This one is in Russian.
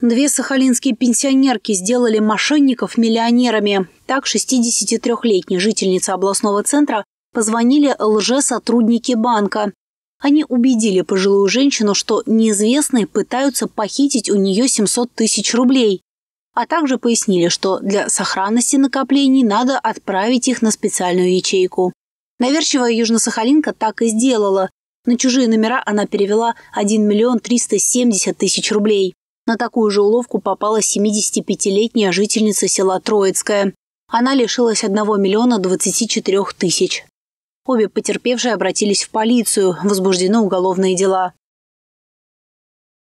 Две сахалинские пенсионерки сделали мошенников миллионерами. Так 63-летней жительнице областного центра позвонили лже-сотрудники банка. Они убедили пожилую женщину, что неизвестные пытаются похитить у нее 700 тысяч рублей. А также пояснили, что для сохранности накоплений надо отправить их на специальную ячейку. Наверчивая южносахалинка так и сделала. На чужие номера она перевела 1 миллион 370 тысяч рублей. На такую же уловку попала 75-летняя жительница села Троицкое. Она лишилась 1 миллиона 24 тысяч. Обе потерпевшие обратились в полицию, возбуждены уголовные дела.